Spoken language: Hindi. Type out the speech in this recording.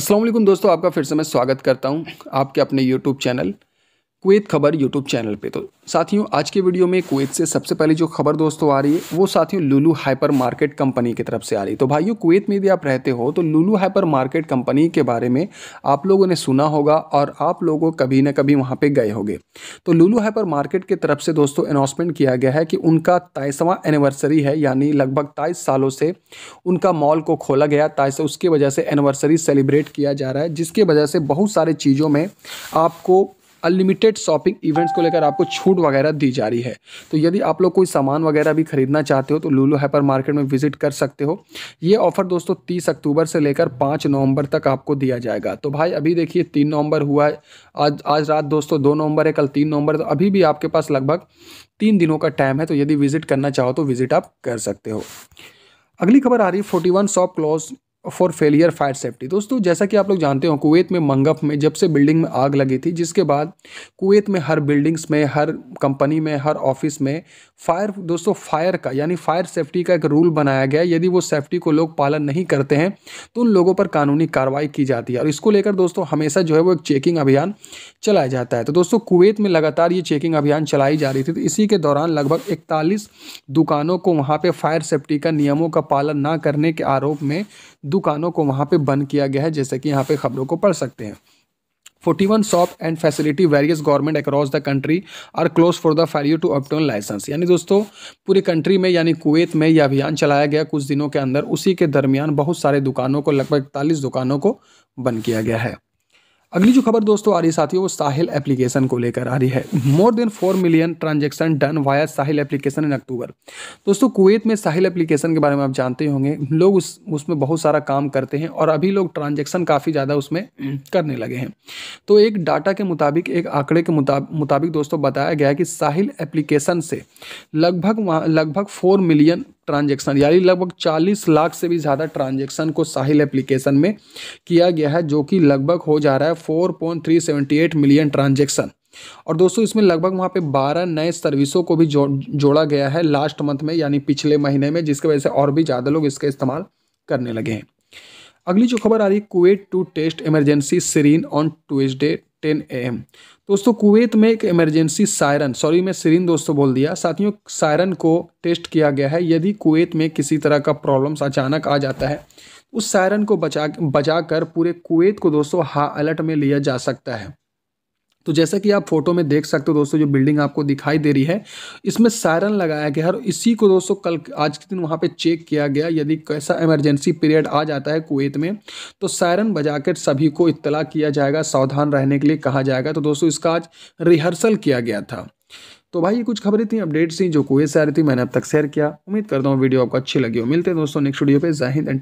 असलम दोस्तों आपका फिर से मैं स्वागत करता हूँ आपके अपने यूट्यूब चैनल कुवैत खबर यूट्यूब चैनल पे तो साथियों आज के वीडियो में कुवैत से सबसे पहले जो खबर दोस्तों आ रही है वो साथियों लुलू हाइपर मार्केट कंपनी की तरफ से आ रही है तो भाइयों कुवैत में यदि आप रहते हो तो लुलू हाइपर मार्केट कंपनी के बारे में आप लोगों ने सुना होगा और आप लोगों कभी ना कभी वहाँ पर गए होंगे तो लुलू हाइपर मार्केट की तरफ से दोस्तों अनाउंसमेंट किया गया है कि उनका ताइसवा एनिवर्सरी है यानी लगभग ताईस सालों से उनका मॉल को खोला गया ताइस उसकी वजह से एनिवर्सरी सेलिब्रेट किया जा रहा है जिसकी वजह से बहुत सारे चीज़ों में आपको अनलिमिटेड शॉपिंग इवेंट्स को लेकर आपको छूट वगैरह दी जा रही है तो यदि आप लोग कोई सामान वगैरह भी खरीदना चाहते हो तो लूलो हाइपर मार्केट में विजिट कर सकते हो ये ऑफर दोस्तों तीस अक्टूबर से लेकर पाँच नवंबर तक आपको दिया जाएगा तो भाई अभी देखिए तीन नवंबर हुआ है आज आज रात दोस्तों दो नवंबर है कल तीन नवंबर तो अभी भी आपके पास लगभग तीन दिनों का टाइम है तो यदि विजिट करना चाहो तो विजिट आप कर सकते हो अगली खबर आ रही है forty one shop close for failure fire safety दोस्तों जैसा कि आप लोग जानते हो कुवैत में मंगप में जब से बिल्डिंग में आग लगी थी जिसके बाद कुवैत में हर बिल्डिंग्स में हर कंपनी में हर ऑफिस में फायर दोस्तों फायर का यानी फायर सेफ्टी का एक रूल बनाया गया यदि वो सेफ्टी को लोग पालन नहीं करते हैं तो उन लोगों पर कानूनी कार्रवाई की जाती है और इसको लेकर दोस्तों हमेशा जो है वो एक चेकिंग अभियान चलाया जाता है तो दोस्तों कुवैत में लगातार ये चेकिंग अभियान चलाई जा रही थी तो इसी के दौरान लगभग इकतालीस दुकानों को वहाँ पर फायर सेफ्टी का नियमों का पालन ना करने के आरोप में दुकानों को वहाँ पर बंद किया गया है जैसे कि यहाँ पे खबरों को पढ़ सकते हैं 41 shop and facility various government across the country are close for the failure to obtain license यानी दोस्तों पूरी कंट्री में यानी कुवैत में यह अभियान चलाया गया कुछ दिनों के अंदर उसी के दरमियान बहुत सारे दुकानों को लगभग इकतालीस दुकानों को बंद किया गया है अगली जो खबर दोस्तों आ रही साथियों वो साहिल एप्लीकेशन को लेकर आ रही है more than four million transaction done via Sahel application in October दोस्तों कुवैत में साहिल एप्लीकेशन के बारे में आप जानते होंगे लोग उस उसमें बहुत सारा काम करते हैं और अभी लोग ट्रांजेक्शन काफ़ी ज़्यादा उसमें करने लगे हैं तो एक डाटा के मुताबिक एक आंकड़े के मुताबिक दोस्तों बताया गया कि साहिल एप्लीकेशन से लगभग लगभग फोर मिलियन ट्रांजेक्शन यानी लगभग 40 लाख से भी ज़्यादा ट्रांजेक्शन को साहिल एप्लीकेशन में किया गया है जो कि लगभग हो जा रहा है 4.378 मिलियन ट्रांजेक्शन और दोस्तों इसमें लगभग वहाँ पे 12 नए सर्विसों को भी जो, जोड़ा गया है लास्ट मंथ में यानी पिछले महीने में जिसकी वजह से और भी ज़्यादा लोग इसका इस्तेमाल करने लगे हैं अगली जो खबर आ रही है Kuwait to test emergency siren on Tuesday ten A M दोस्तों कुवैत में एक इमरजेंसी सायरन सॉरी मैं सिरिन दोस्तों बोल दिया साथियों सायरन को टेस्ट किया गया है यदि कुवैत में किसी तरह का प्रॉब्लम्स अचानक आ जाता है उस सायरन को बचा बचा कर पूरे कुवैत को दोस्तों हा अलर्ट में लिया जा सकता है तो जैसा कि आप फोटो में देख सकते हो दोस्तों जो बिल्डिंग आपको दिखाई दे रही है इसमें सायरन लगाया गया है और इसी को दोस्तों कल आज के दिन वहाँ पे चेक किया गया यदि कैसा इमरजेंसी पीरियड आ जाता है कुवैत में तो सायरन बजाकर सभी को इत्तला किया जाएगा सावधान रहने के लिए कहा जाएगा तो दोस्तों इसका आज रिहर्सल किया गया था तो भाई ये कुछ खबरें थी अपडेट्स थी जो कुवैत से आ रही थी मैंने अब तक शेयर किया उम्मीद करता हूँ वीडियो आपको अच्छी लगी हो मिलते हैं दोस्तों नेक्स्ट वीडियो पे जाहिद एंड